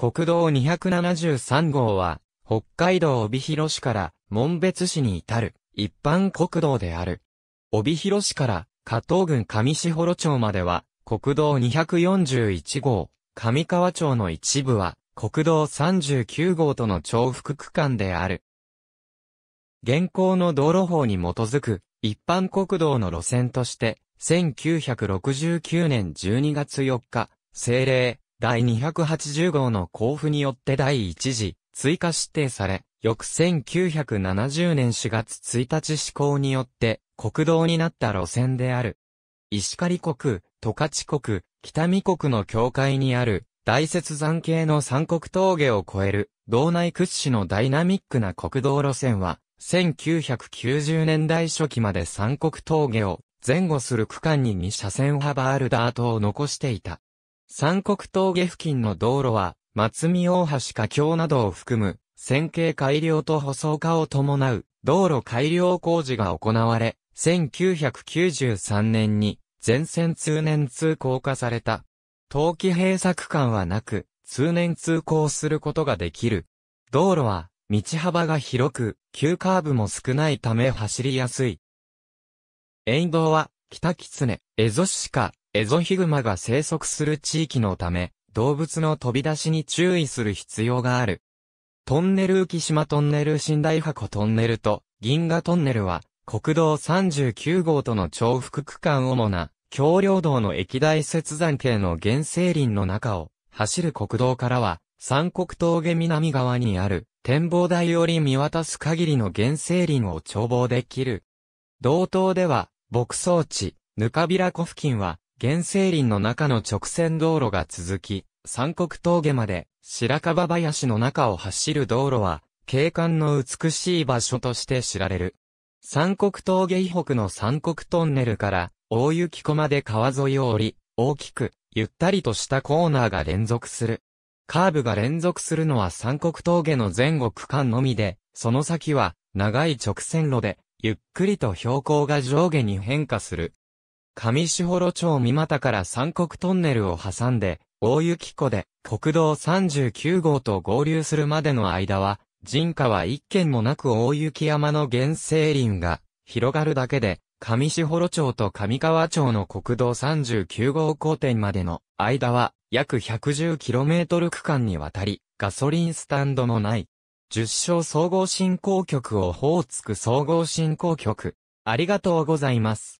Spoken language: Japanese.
国道273号は、北海道帯広市から門別市に至る一般国道である。帯広市から加藤郡上志幌町までは、国道241号、上川町の一部は、国道39号との重複区間である。現行の道路法に基づく一般国道の路線として、1969年12月4日、政令第280号の交付によって第1次追加指定され、翌1970年4月1日施行によって国道になった路線である。石狩国、十勝国、北見国の境界にある大雪山系の三国峠を越える道内屈指のダイナミックな国道路線は、1990年代初期まで三国峠を前後する区間に2車線幅あるダートを残していた。三国峠付近の道路は、松見大橋架橋などを含む、線形改良と舗装化を伴う、道路改良工事が行われ、1993年に、全線通年通行化された。冬季閉鎖区間はなく、通年通行することができる。道路は、道幅が広く、急カーブも少ないため走りやすい。沿道は、北狐、蝦夷鹿、エゾヒグマが生息する地域のため、動物の飛び出しに注意する必要がある。トンネル浮島トンネル寝台箱トンネルと銀河トンネルは、国道39号との重複区間主な、橋梁道の駅大雪山系の原生林の中を、走る国道からは、三国峠南側にある、展望台より見渡す限りの原生林を眺望できる。道東では、牧草地、ぬかびら湖付近は、原生林の中の直線道路が続き、三国峠まで白樺林の中を走る道路は、景観の美しい場所として知られる。三国峠以北の三国トンネルから大雪湖まで川沿いを降り、大きく、ゆったりとしたコーナーが連続する。カーブが連続するのは三国峠の前後区間のみで、その先は長い直線路で、ゆっくりと標高が上下に変化する。上士幌町三股から三国トンネルを挟んで、大雪湖で国道39号と合流するまでの間は、人家は一軒もなく大雪山の原生林が広がるだけで、上士幌町と上川町の国道39号交点までの間は約 110km 区間にわたり、ガソリンスタンドのない、十章総合振興局を放つく総合振興局。ありがとうございます。